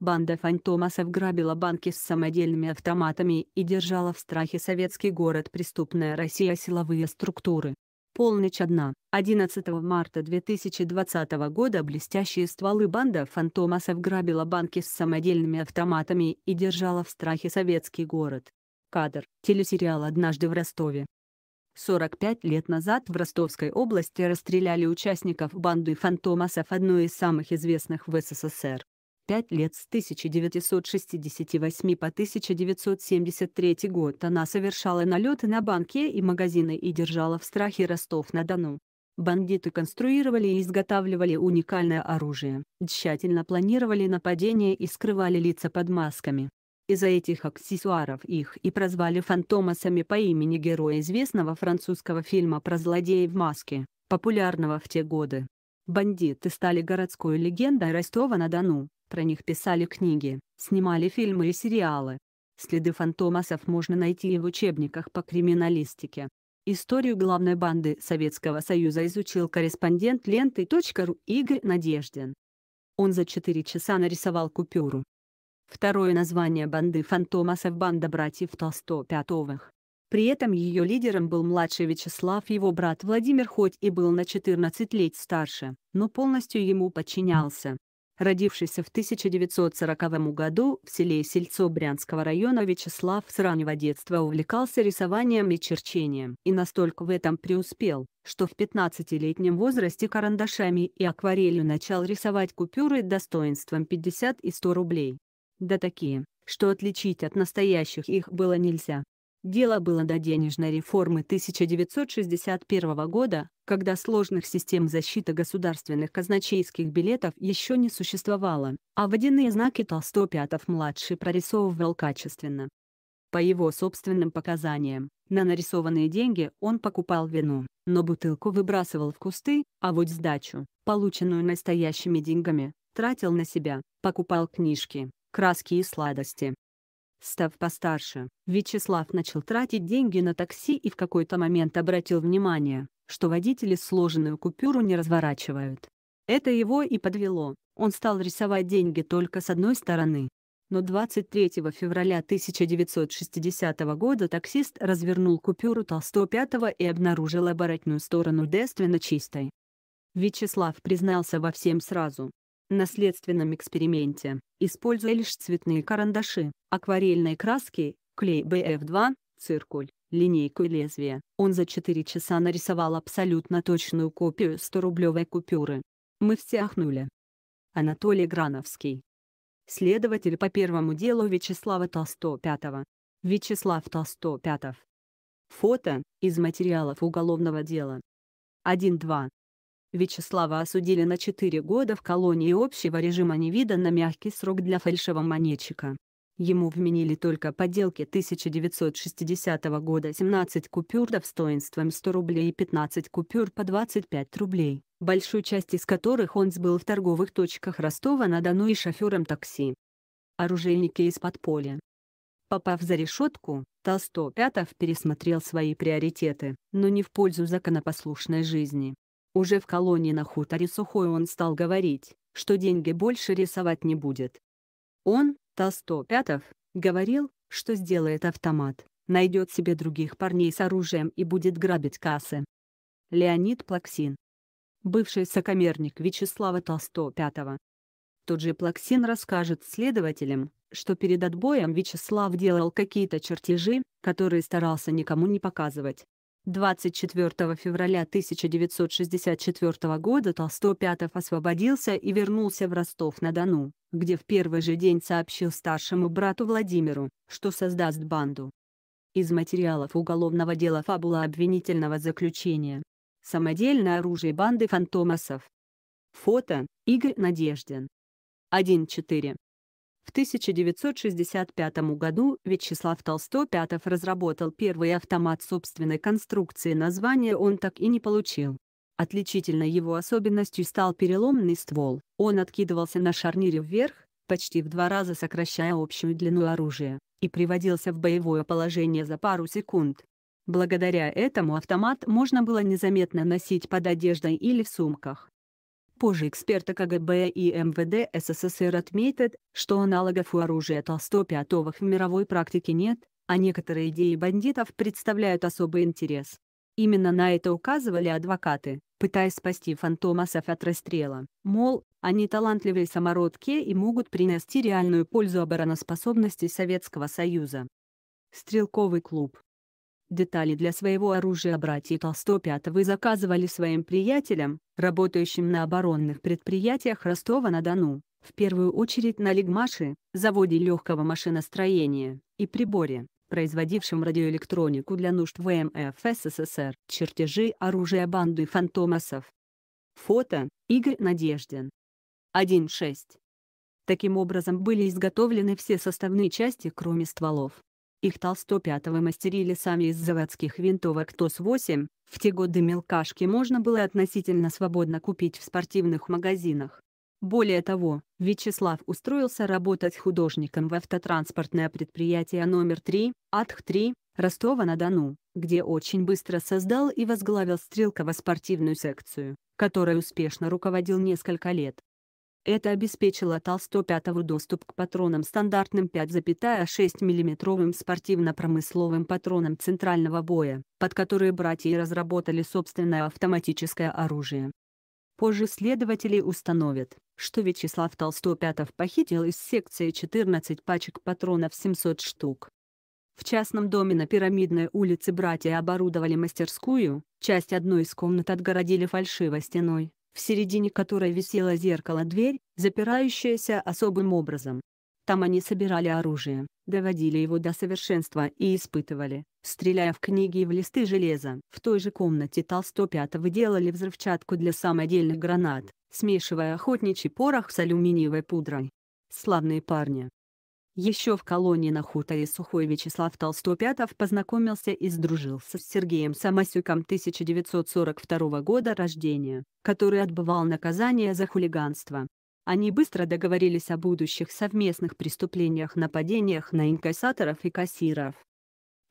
Банда фантомасов грабила банки с самодельными автоматами и держала в страхе советский город преступная Россия силовые структуры. Полночь одна. 11 марта 2020 года блестящие стволы банда фантомасов грабила банки с самодельными автоматами и держала в страхе советский город. Кадр. Телесериал «Однажды в Ростове». 45 лет назад в Ростовской области расстреляли участников банды фантомасов одной из самых известных в СССР пять лет с 1968 по 1973 год она совершала налеты на банки и магазины и держала в страхе Ростов-на-Дону. Бандиты конструировали и изготавливали уникальное оружие, тщательно планировали нападения и скрывали лица под масками. Из-за этих аксессуаров их и прозвали фантомасами по имени героя известного французского фильма про злодеев в маске, популярного в те годы. Бандиты стали городской легендой Ростова-на-Дону, про них писали книги, снимали фильмы и сериалы. Следы фантомасов можно найти и в учебниках по криминалистике. Историю главной банды Советского Союза изучил корреспондент ленты.ру Игорь Надеждин. Он за 4 часа нарисовал купюру. Второе название банды фантомасов – банда братьев Толстопятовых. При этом ее лидером был младший Вячеслав, его брат Владимир хоть и был на 14 лет старше, но полностью ему подчинялся родившийся в 1940 году в селе Сельцо Брянского района Вячеслав с раннего детства увлекался рисованием и черчением и настолько в этом преуспел, что в 15-летнем возрасте карандашами и акварелью начал рисовать купюры достоинством 50 и 100 рублей. Да такие, что отличить от настоящих их было нельзя. Дело было до денежной реформы 1961 года, когда сложных систем защиты государственных казначейских билетов еще не существовало, а водяные знаки Толстопятов-младший прорисовывал качественно. По его собственным показаниям, на нарисованные деньги он покупал вину, но бутылку выбрасывал в кусты, а вот сдачу, полученную настоящими деньгами, тратил на себя, покупал книжки, краски и сладости. Став постарше, Вячеслав начал тратить деньги на такси и в какой-то момент обратил внимание, что водители сложенную купюру не разворачивают. Это его и подвело, он стал рисовать деньги только с одной стороны. Но 23 февраля 1960 года таксист развернул купюру толстопятого и обнаружил оборотную сторону девственно чистой. Вячеслав признался во всем сразу, наследственном эксперименте, используя лишь цветные карандаши, акварельные краски, клей BF2, циркуль, линейку и лезвие. Он за 4 часа нарисовал абсолютно точную копию 100-рублевой купюры. Мы все ахнули. Анатолий Грановский. Следователь по первому делу Вячеслава Толстого Вячеслав Толстой Фото, из материалов уголовного дела. 1-2. Вячеслава осудили на 4 года в колонии общего режима Невида на мягкий срок для фальшивомонетчика. Ему вменили только подделки 1960 года 17 купюр достоинством 100 рублей и 15 купюр по 25 рублей, большую часть из которых он сбыл в торговых точках Ростова-на-Дону и шофером такси. Оружейники из подполья. Попав за решетку, Толстопятов пересмотрел свои приоритеты, но не в пользу законопослушной жизни. Уже в колонии на хуторе Сухой он стал говорить, что деньги больше рисовать не будет. Он, Толстопятов, говорил, что сделает автомат, найдет себе других парней с оружием и будет грабить кассы. Леонид Плаксин. Бывший сокамерник Вячеслава Толстопятова. Тот же Плаксин расскажет следователям, что перед отбоем Вячеслав делал какие-то чертежи, которые старался никому не показывать. 24 февраля 1964 года Толстопятов освободился и вернулся в Ростов-на-Дону, где в первый же день сообщил старшему брату Владимиру, что создаст банду. Из материалов уголовного дела фабула обвинительного заключения. Самодельное оружие банды фантомасов. Фото – Игорь Надеждин. 1.4. В 1965 году Вячеслав Толстой Пятов разработал первый автомат собственной конструкции, название он так и не получил. Отличительной его особенностью стал переломный ствол, он откидывался на шарнире вверх, почти в два раза сокращая общую длину оружия, и приводился в боевое положение за пару секунд. Благодаря этому автомат можно было незаметно носить под одеждой или в сумках. Позже эксперты КГБ и МВД СССР отметят, что аналогов у оружия толстопятовых в мировой практике нет, а некоторые идеи бандитов представляют особый интерес. Именно на это указывали адвокаты, пытаясь спасти фантомасов от расстрела. Мол, они талантливые самородки и могут принести реальную пользу обороноспособности Советского Союза. Стрелковый клуб Детали для своего оружия братья Толстопятовы заказывали своим приятелям, работающим на оборонных предприятиях Ростова-на-Дону, в первую очередь на Лигмаше, заводе легкого машиностроения, и приборе, производившем радиоэлектронику для нужд ВМФ СССР, чертежи оружия банды фантомасов. Фото Игорь Надеждин. 1.6. Таким образом были изготовлены все составные части кроме стволов. Их толстопятовы мастерили сами из заводских винтовок ТОС-8, в те годы мелкашки можно было относительно свободно купить в спортивных магазинах. Более того, Вячеслав устроился работать художником в автотранспортное предприятие номер 3, АТХ-3, Ростова-на-Дону, где очень быстро создал и возглавил стрелково-спортивную секцию, которой успешно руководил несколько лет. Это обеспечило Толстопятову доступ к патронам стандартным 5,6 мм спортивно-промысловым патронам центрального боя, под которые братья разработали собственное автоматическое оружие. Позже следователи установят, что Вячеслав Толстопятов похитил из секции 14 пачек патронов 700 штук. В частном доме на Пирамидной улице братья оборудовали мастерскую, часть одной из комнат отгородили фальшивой стеной, в середине которой висело зеркало-дверь, запирающаяся особым образом. Там они собирали оружие, доводили его до совершенства и испытывали, стреляя в книги и в листы железа. В той же комнате Толстопятого делали взрывчатку для самодельных гранат, смешивая охотничий порох с алюминиевой пудрой. Славные парни. Еще в колонии на хуторе Сухой Вячеслав Толстопятов познакомился и сдружился с Сергеем Самасюком 1942 года рождения, который отбывал наказание за хулиганство. Они быстро договорились о будущих совместных преступлениях-нападениях на инкассаторов и кассиров.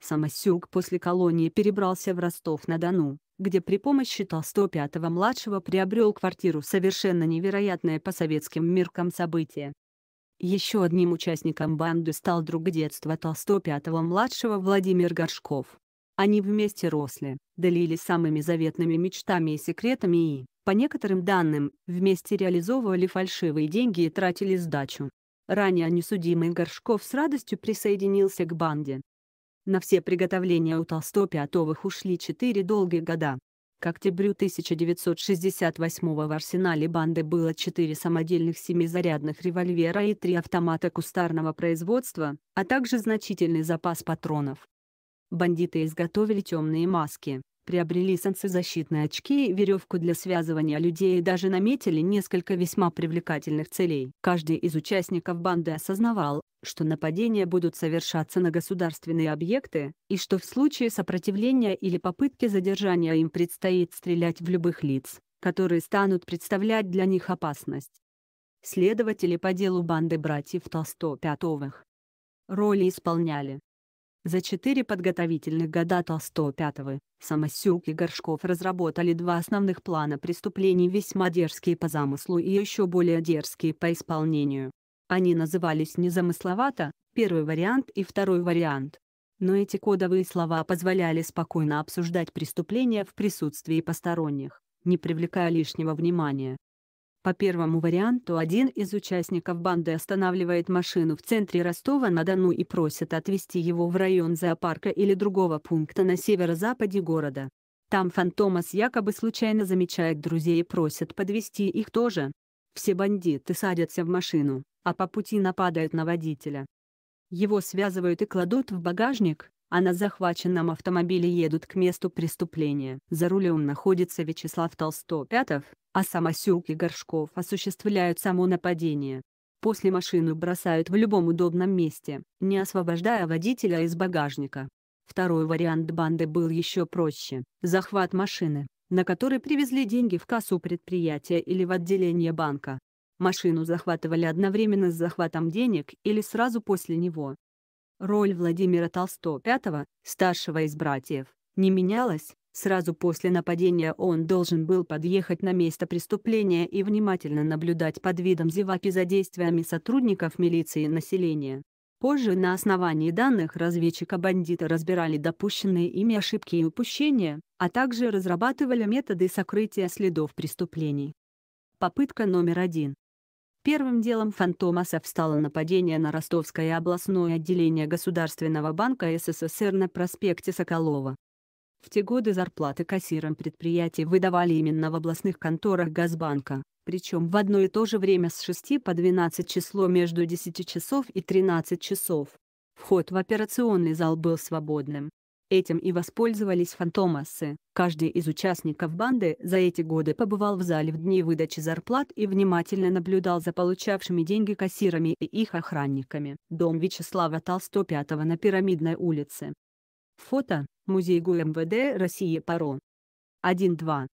Самосюк после колонии перебрался в Ростов-на-Дону, где при помощи Толстопятого-младшего приобрел квартиру совершенно невероятное по советским меркам событие, еще одним участником банды стал друг детства Толстого Толстопятого-младшего Владимир Горшков. Они вместе росли, делились самыми заветными мечтами и секретами и, по некоторым данным, вместе реализовывали фальшивые деньги и тратили сдачу. Ранее несудимый Горшков с радостью присоединился к банде. На все приготовления у Толстого Толстопятовых ушли четыре долгие года. К октябрю 1968 в арсенале банды было четыре самодельных семизарядных револьвера и три автомата кустарного производства, а также значительный запас патронов. Бандиты изготовили темные маски, приобрели солнцезащитные очки, веревку для связывания людей и даже наметили несколько весьма привлекательных целей. Каждый из участников банды осознавал, что нападения будут совершаться на государственные объекты, и что в случае сопротивления или попытки задержания им предстоит стрелять в любых лиц, которые станут представлять для них опасность. Следователи по делу банды братьев Толсто-Пятовых. Роли исполняли за четыре подготовительных года Толстого Пятого, Самосюк и Горшков разработали два основных плана преступлений весьма дерзкие по замыслу и еще более дерзкие по исполнению. Они назывались незамысловато, первый вариант и второй вариант. Но эти кодовые слова позволяли спокойно обсуждать преступления в присутствии посторонних, не привлекая лишнего внимания. По первому варианту один из участников банды останавливает машину в центре Ростова-на-Дону и просит отвезти его в район зоопарка или другого пункта на северо-западе города. Там Фантомас якобы случайно замечает друзей и просит подвести их тоже. Все бандиты садятся в машину, а по пути нападают на водителя. Его связывают и кладут в багажник, а на захваченном автомобиле едут к месту преступления. За рулем находится Вячеслав Толстопятов, а сам Осюк и Горшков осуществляют само нападение. После машину бросают в любом удобном месте, не освобождая водителя из багажника. Второй вариант банды был еще проще – захват машины, на которой привезли деньги в кассу предприятия или в отделение банка. Машину захватывали одновременно с захватом денег или сразу после него. Роль Владимира Толстого, пятого, старшего из братьев, не менялась, Сразу после нападения он должен был подъехать на место преступления и внимательно наблюдать под видом зеваки за действиями сотрудников милиции и населения. Позже на основании данных разведчика бандиты разбирали допущенные ими ошибки и упущения, а также разрабатывали методы сокрытия следов преступлений. Попытка номер один. Первым делом Фантомаса встало нападение на Ростовское областное отделение Государственного банка СССР на проспекте Соколова. В те годы зарплаты кассирам предприятий выдавали именно в областных конторах Газбанка, причем в одно и то же время с 6 по 12 число между 10 часов и 13 часов. Вход в операционный зал был свободным. Этим и воспользовались фантомасы. Каждый из участников банды за эти годы побывал в зале в дни выдачи зарплат и внимательно наблюдал за получавшими деньги кассирами и их охранниками. Дом Вячеслава Толстопятого на Пирамидной улице. Фото Музей ГУМВД России Паро. 1-2.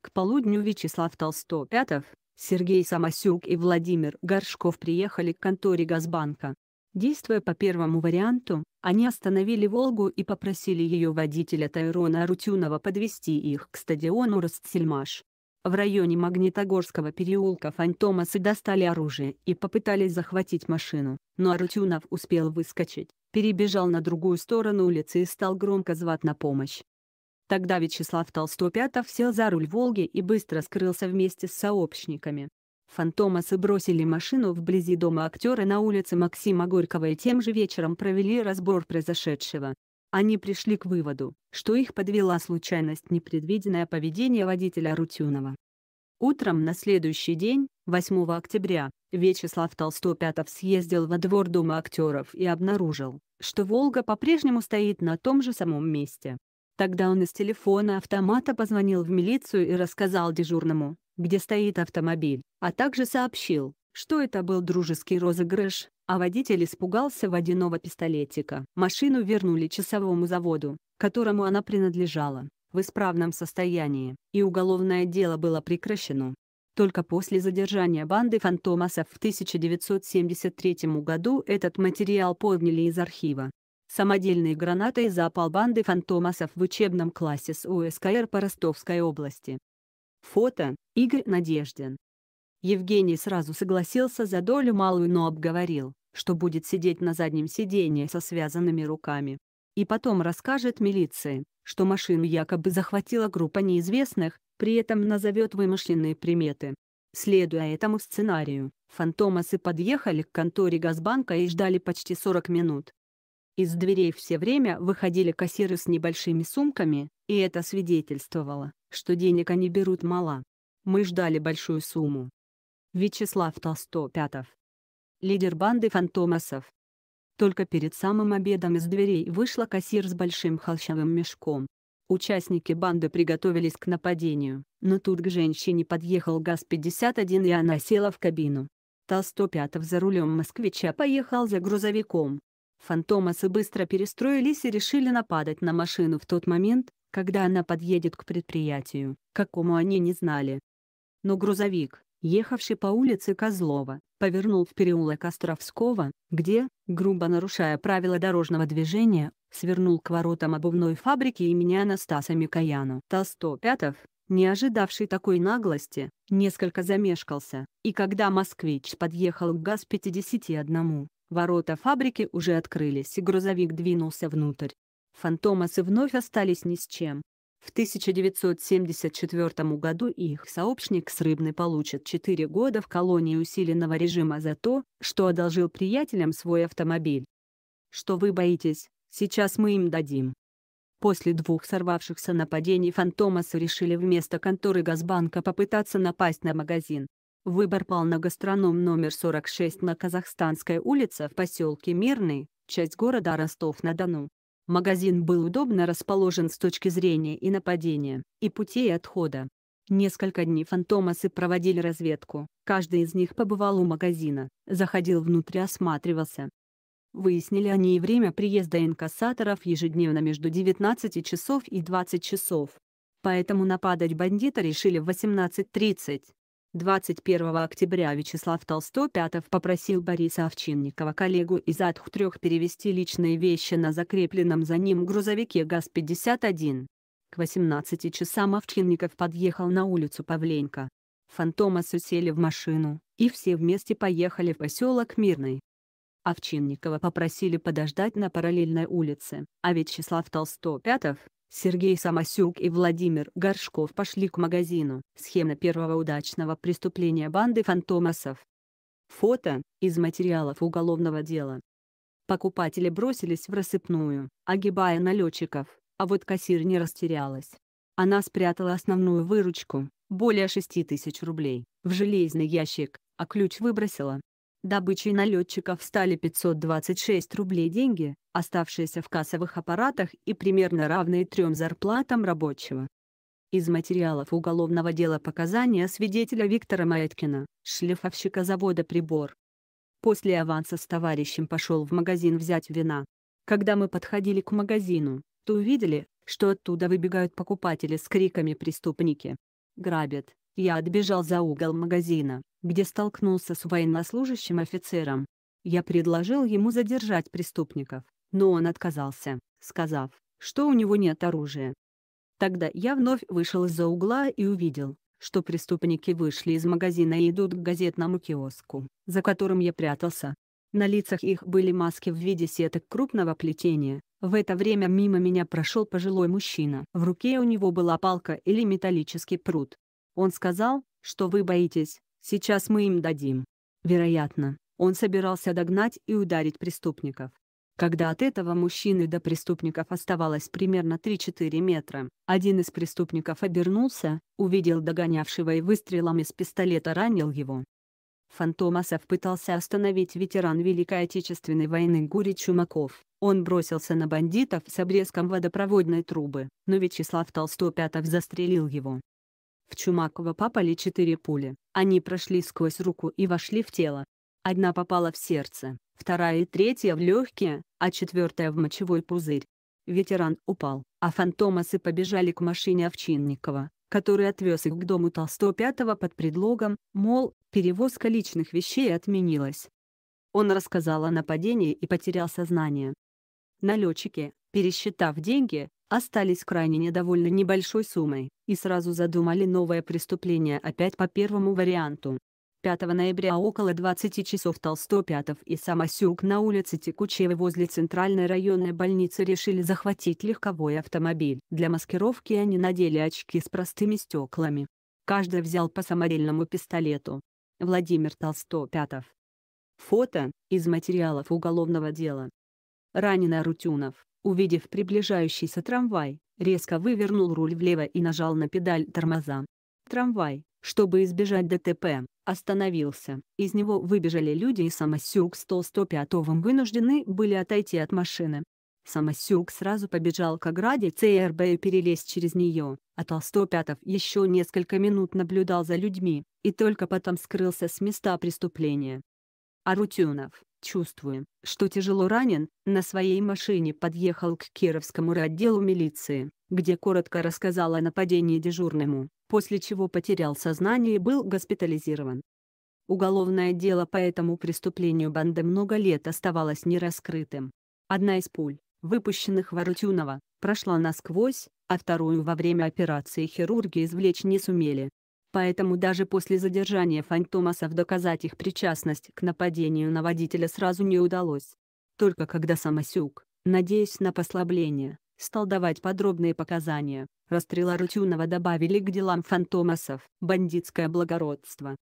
К полудню Вячеслав Толстой Сергей Самосюк и Владимир Горшков приехали к конторе Газбанка. Действуя по первому варианту, они остановили «Волгу» и попросили ее водителя Тайрона Арутюнова подвести их к стадиону «Ростсельмаш». В районе Магнитогорского переулка фантомасы достали оружие и попытались захватить машину, но Арутюнов успел выскочить перебежал на другую сторону улицы и стал громко звать на помощь. Тогда Вячеслав Толстопятов сел за руль «Волги» и быстро скрылся вместе с сообщниками. Фантомасы бросили машину вблизи дома актера на улице Максима Горького и тем же вечером провели разбор произошедшего. Они пришли к выводу, что их подвела случайность непредвиденное поведение водителя Рутюнова. Утром на следующий день, 8 октября, Вячеслав Толстопятов съездил во двор Дома актеров и обнаружил, что «Волга» по-прежнему стоит на том же самом месте. Тогда он из телефона автомата позвонил в милицию и рассказал дежурному, где стоит автомобиль, а также сообщил, что это был дружеский розыгрыш, а водитель испугался водяного пистолетика. Машину вернули часовому заводу, которому она принадлежала, в исправном состоянии, и уголовное дело было прекращено. Только после задержания банды фантомасов в 1973 году этот материал подняли из архива. Самодельные гранаты и запал банды фантомасов в учебном классе с УСКР по Ростовской области. Фото – Игорь Надеждин. Евгений сразу согласился за долю малую, но обговорил, что будет сидеть на заднем сиденье со связанными руками и потом расскажет милиции, что машину якобы захватила группа неизвестных, при этом назовет вымышленные приметы. Следуя этому сценарию, фантомасы подъехали к конторе Газбанка и ждали почти 40 минут. Из дверей все время выходили кассиры с небольшими сумками, и это свидетельствовало, что денег они берут мало. Мы ждали большую сумму. Вячеслав Толстопятов. Лидер банды фантомасов, только перед самым обедом из дверей вышла кассир с большим холщовым мешком. Участники банды приготовились к нападению, но тут к женщине подъехал ГАЗ-51 и она села в кабину. Толстопятов за рулем москвича поехал за грузовиком. Фантомасы быстро перестроились и решили нападать на машину в тот момент, когда она подъедет к предприятию, какому они не знали. Но грузовик, ехавший по улице Козлова, повернул в переулок Островского, где, грубо нарушая правила дорожного движения, свернул к воротам обувной фабрики имени Анастаса Микояну. Толстопятов, не ожидавший такой наглости, несколько замешкался, и когда «Москвич» подъехал к ГАЗ-51, ворота фабрики уже открылись и грузовик двинулся внутрь. Фантомасы вновь остались ни с чем. В 1974 году их сообщник с Рыбной получит 4 года в колонии усиленного режима за то, что одолжил приятелям свой автомобиль. «Что вы боитесь, сейчас мы им дадим». После двух сорвавшихся нападений Фантомасу решили вместо конторы Газбанка попытаться напасть на магазин. Выбор пал на гастроном номер 46 на Казахстанской улице в поселке Мирный, часть города Ростов-на-Дону. Магазин был удобно расположен с точки зрения и нападения, и путей отхода. Несколько дней фантомасы проводили разведку. Каждый из них побывал у магазина, заходил внутрь и осматривался. Выяснили они и время приезда инкассаторов ежедневно между 19 часов и 20 часов. Поэтому нападать бандита решили в 18.30. 21 октября Вячеслав Толстопятов попросил Бориса Овчинникова коллегу из Атх-3 перевести личные вещи на закрепленном за ним грузовике ГАЗ-51. К 18 часам Овчинников подъехал на улицу Павленко. Фантома сели в машину, и все вместе поехали в поселок Мирный. Овчинникова попросили подождать на параллельной улице, а Вячеслав Толстопятов, Сергей Самосюк и Владимир Горшков пошли к магазину. Схема первого удачного преступления банды фантомасов. Фото из материалов уголовного дела. Покупатели бросились в рассыпную, огибая налетчиков, а вот кассир не растерялась. Она спрятала основную выручку, более 6 тысяч рублей, в железный ящик, а ключ выбросила. Добычей налетчиков стали 526 рублей деньги, оставшиеся в кассовых аппаратах и примерно равные трем зарплатам рабочего. Из материалов уголовного дела показания свидетеля Виктора Маяткина, шлифовщика завода «Прибор». После аванса с товарищем пошел в магазин взять вина. Когда мы подходили к магазину, то увидели, что оттуда выбегают покупатели с криками «преступники». Грабят. Я отбежал за угол магазина, где столкнулся с военнослужащим офицером. Я предложил ему задержать преступников, но он отказался, сказав, что у него нет оружия. Тогда я вновь вышел из-за угла и увидел, что преступники вышли из магазина и идут к газетному киоску, за которым я прятался. На лицах их были маски в виде сеток крупного плетения. В это время мимо меня прошел пожилой мужчина. В руке у него была палка или металлический пруд. Он сказал, что вы боитесь, Сейчас мы им дадим. Вероятно, он собирался догнать и ударить преступников. Когда от этого мужчины до преступников оставалось примерно 3-4 метра, один из преступников обернулся, увидел догонявшего и выстрелом из пистолета ранил его. Фантомасов пытался остановить ветеран Великой Отечественной войны Гурий Чумаков. Он бросился на бандитов с обрезком водопроводной трубы, но Вячеслав Толстопятов застрелил его. В Чумакова попали четыре пули. Они прошли сквозь руку и вошли в тело. Одна попала в сердце, вторая и третья в легкие, а четвертая в мочевой пузырь. Ветеран упал, а фантомасы побежали к машине Овчинникова, который отвез их к дому Толстопятого под предлогом, мол, перевозка личных вещей отменилась. Он рассказал о нападении и потерял сознание. Налетчики, пересчитав деньги, остались крайне недовольны небольшой суммой, и сразу задумали новое преступление опять по первому варианту. 5 ноября около 20 часов Толстопятов и Самосюк на улице Текучева возле центральной районной больницы решили захватить легковой автомобиль. Для маскировки они надели очки с простыми стеклами. Каждый взял по самодельному пистолету. Владимир Толстопятов. Фото, из материалов уголовного дела. Раненый Рутюнов. Увидев приближающийся трамвай, резко вывернул руль влево и нажал на педаль тормоза. Трамвай, чтобы избежать ДТП, остановился. Из него выбежали люди и самосюк с Толстопятовым вынуждены были отойти от машины. Самосюк сразу побежал к ограде ЦРБ и перелез через нее, а Толстопятов еще несколько минут наблюдал за людьми, и только потом скрылся с места преступления. Арутюнов, чувствуя, что тяжело ранен, на своей машине подъехал к Кировскому отделу милиции, где коротко рассказал о нападении дежурному, после чего потерял сознание и был госпитализирован. Уголовное дело по этому преступлению банды много лет оставалось нераскрытым. Одна из пуль, выпущенных Воротюнова, прошла насквозь, а вторую во время операции хирурги извлечь не сумели, Поэтому даже после задержания Фантомасов доказать их причастность к нападению на водителя сразу не удалось. Только когда Самосюк, надеясь на послабление, стал давать подробные показания, расстрела Рутюнова добавили к делам Фантомасов. Бандитское благородство.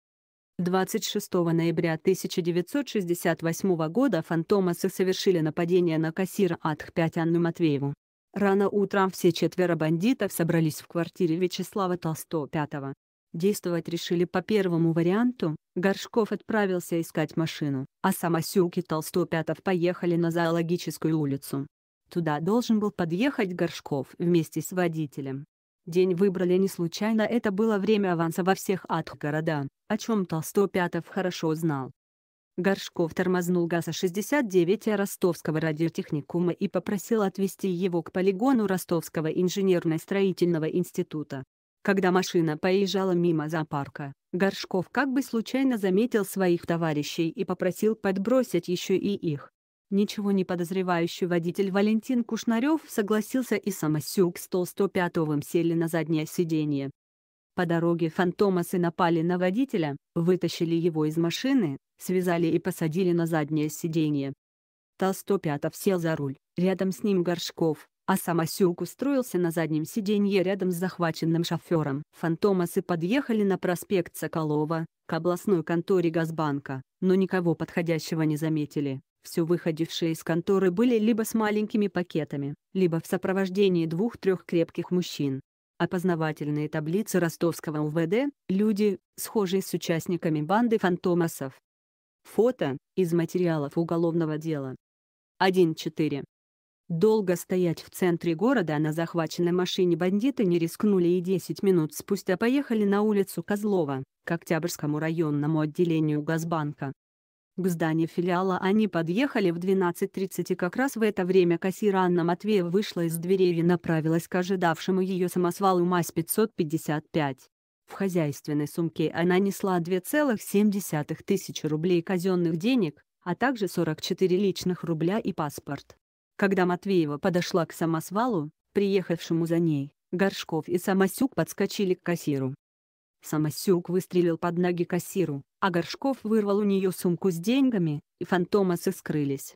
26 ноября 1968 года фантомасы совершили нападение на кассира Атх-5 Анну Матвееву. Рано утром все четверо бандитов собрались в квартире Вячеслава Толстого пятого, Действовать решили по первому варианту, Горшков отправился искать машину, а Самосюк и Толстопятов поехали на Зоологическую улицу. Туда должен был подъехать Горшков вместе с водителем. День выбрали не случайно, это было время аванса во всех атх города, о чем Толстопятов хорошо знал. Горшков тормознул ГАЗа-69 Ростовского радиотехникума и попросил отвезти его к полигону Ростовского инженерно-строительного института. Когда машина поезжала мимо зоопарка, Горшков как бы случайно заметил своих товарищей и попросил подбросить еще и их. Ничего не подозревающий водитель Валентин Кушнарев согласился и самосюк с Толстопятовым сели на заднее сиденье. По дороге фантомасы напали на водителя, вытащили его из машины, связали и посадили на заднее сиденье. Толстопятов сел за руль, рядом с ним Горшков, а сам Асюк устроился на заднем сиденье рядом с захваченным шофером. Фантомасы подъехали на проспект Соколова, к областной конторе Газбанка, но никого подходящего не заметили. Все выходившие из конторы были либо с маленькими пакетами, либо в сопровождении двух-трех крепких мужчин. Опознавательные таблицы ростовского УВД – люди, схожие с участниками банды фантомасов. Фото – из материалов уголовного дела. 1.4. Долго стоять в центре города на захваченной машине бандиты не рискнули и 10 минут спустя поехали на улицу Козлова, к Октябрьскому районному отделению Газбанка. К зданию филиала они подъехали в 12.30 и как раз в это время кассир Анна Матвеева вышла из дверей и направилась к ожидавшему ее самосвалу МАЗ-555. В хозяйственной сумке она несла 2,7 тысячи рублей казенных денег, а также 44 личных рубля и паспорт. Когда Матвеева подошла к самосвалу, приехавшему за ней, Горшков и Самосюк подскочили к кассиру. Самосюк выстрелил под ноги кассиру, а Горшков вырвал у нее сумку с деньгами, и фантомасы скрылись.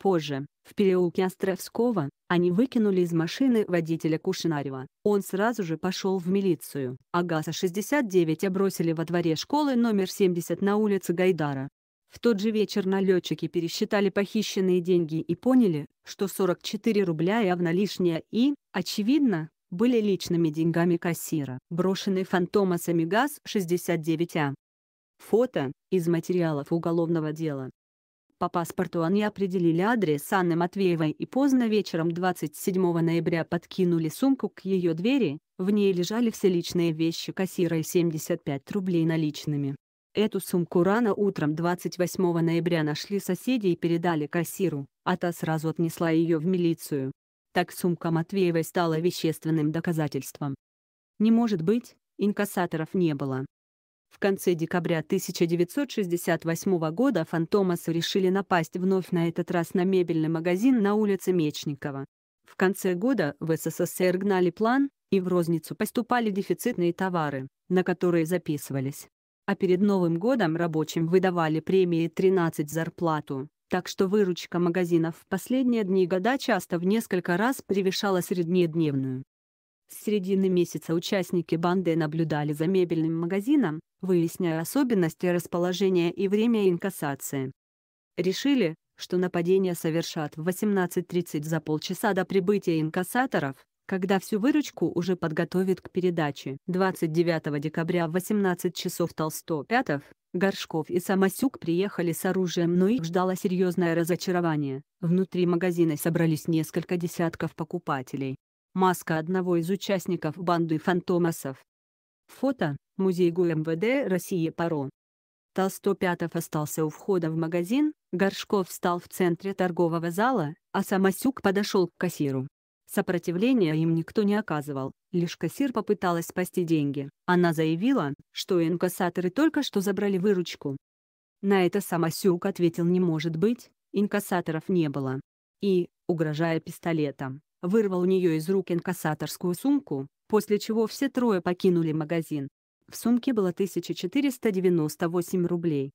Позже, в переулке Островского, они выкинули из машины водителя Кушинарева. Он сразу же пошел в милицию, а ГАЗа-69 обросили во дворе школы номер 70 на улице Гайдара. В тот же вечер налетчики пересчитали похищенные деньги и поняли, что 44 рубля явно лишнее и, очевидно, были личными деньгами кассира, брошенные фантомасами ГАЗ-69А. Фото из материалов уголовного дела. По паспорту они определили адрес Анны Матвеевой и поздно вечером 27 ноября подкинули сумку к ее двери, в ней лежали все личные вещи кассира и 75 рублей наличными. Эту сумку рано утром 28 ноября нашли соседи и передали кассиру, а та сразу отнесла ее в милицию. Так сумка Матвеевой стала вещественным доказательством. Не может быть, инкассаторов не было. В конце декабря 1968 года фантомасы решили напасть вновь на этот раз на мебельный магазин на улице Мечникова. В конце года в СССР гнали план, и в розницу поступали дефицитные товары, на которые записывались а перед Новым годом рабочим выдавали премии 13 зарплату, так что выручка магазинов в последние дни года часто в несколько раз превышала среднедневную. С середины месяца участники банды наблюдали за мебельным магазином, выясняя особенности расположения и время инкассации. Решили, что нападение совершат в 18.30 за полчаса до прибытия инкассаторов, когда всю выручку уже подготовит к передаче. 29 декабря в 18 часов Толстопятов, Горшков и Самосюк приехали с оружием, но их ждало серьезное разочарование. Внутри магазина собрались несколько десятков покупателей. Маска одного из участников банды фантомасов. Фото. Музей ГУМВД России Паро. Толстопятов остался у входа в магазин, Горшков встал в центре торгового зала, а Самосюк подошел к кассиру. Сопротивления им никто не оказывал, лишь кассир попыталась спасти деньги. Она заявила, что инкассаторы только что забрали выручку. На это Самосюк ответил «не может быть, инкассаторов не было». И, угрожая пистолетом, вырвал у нее из рук инкассаторскую сумку, после чего все трое покинули магазин. В сумке было 1498 рублей.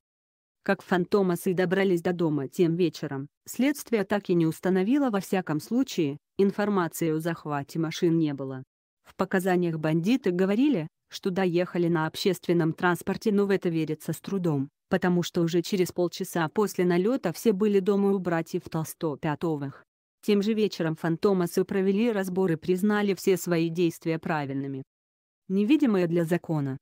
Как фантомасы добрались до дома тем вечером, следствие так и не установило во всяком случае, информации о захвате машин не было. В показаниях бандиты говорили, что доехали на общественном транспорте, но в это верится с трудом, потому что уже через полчаса после налета все были дома у братьев Толстопятовых. Тем же вечером фантомасы провели разбор и признали все свои действия правильными. Невидимые для закона,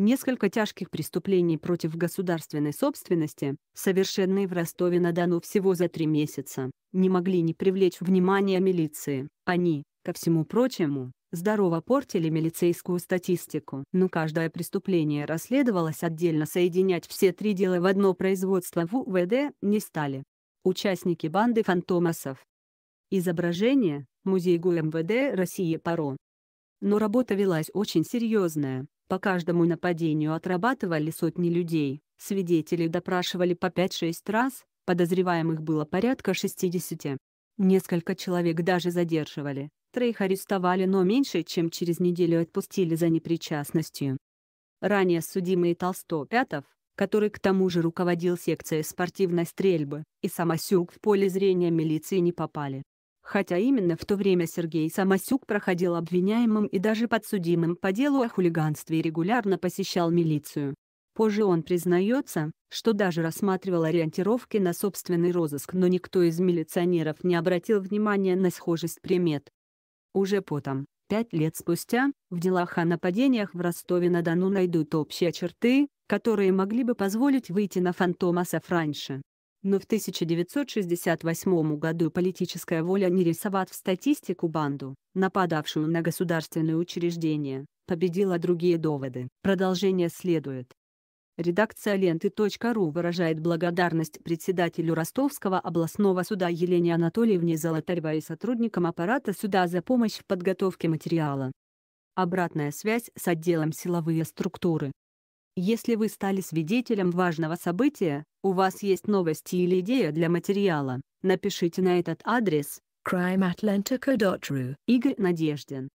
Несколько тяжких преступлений против государственной собственности, совершенные в Ростове-на-Дону всего за три месяца, не могли не привлечь внимания милиции. Они, ко всему прочему, здорово портили милицейскую статистику. Но каждое преступление расследовалось отдельно соединять все три дела в одно производство в УВД не стали. Участники банды фантомасов. Изображение, музей ГУМВД России Паро. Но работа велась очень серьезная, по каждому нападению отрабатывали сотни людей, свидетелей допрашивали по 5-6 раз, подозреваемых было порядка 60. Несколько человек даже задерживали, троих арестовали, но меньше, чем через неделю отпустили за непричастностью. Ранее судимые Толстопятов, который к тому же руководил секцией спортивной стрельбы, и Самосюк в поле зрения милиции не попали. Хотя именно в то время Сергей Самосюк проходил обвиняемым и даже подсудимым по делу о хулиганстве и регулярно посещал милицию. Позже он признается, что даже рассматривал ориентировки на собственный розыск, но никто из милиционеров не обратил внимания на схожесть примет. Уже потом, пять лет спустя, в делах о нападениях в Ростове-на-Дону найдут общие черты, которые могли бы позволить выйти на фантомасов раньше но в 1968 году политическая воля не рисовать в статистику банду, нападавшую на государственные учреждения, победила другие доводы. Продолжение следует. Редакция ленты.ру выражает благодарность председателю Ростовского областного суда Елене Анатольевне Золотаревой и сотрудникам аппарата суда за помощь в подготовке материала. Обратная связь с отделом «Силовые структуры» Если вы стали свидетелем важного события, у вас есть новости или идея для материала, напишите на этот адрес crimeatlantico.ru Игорь Надеждин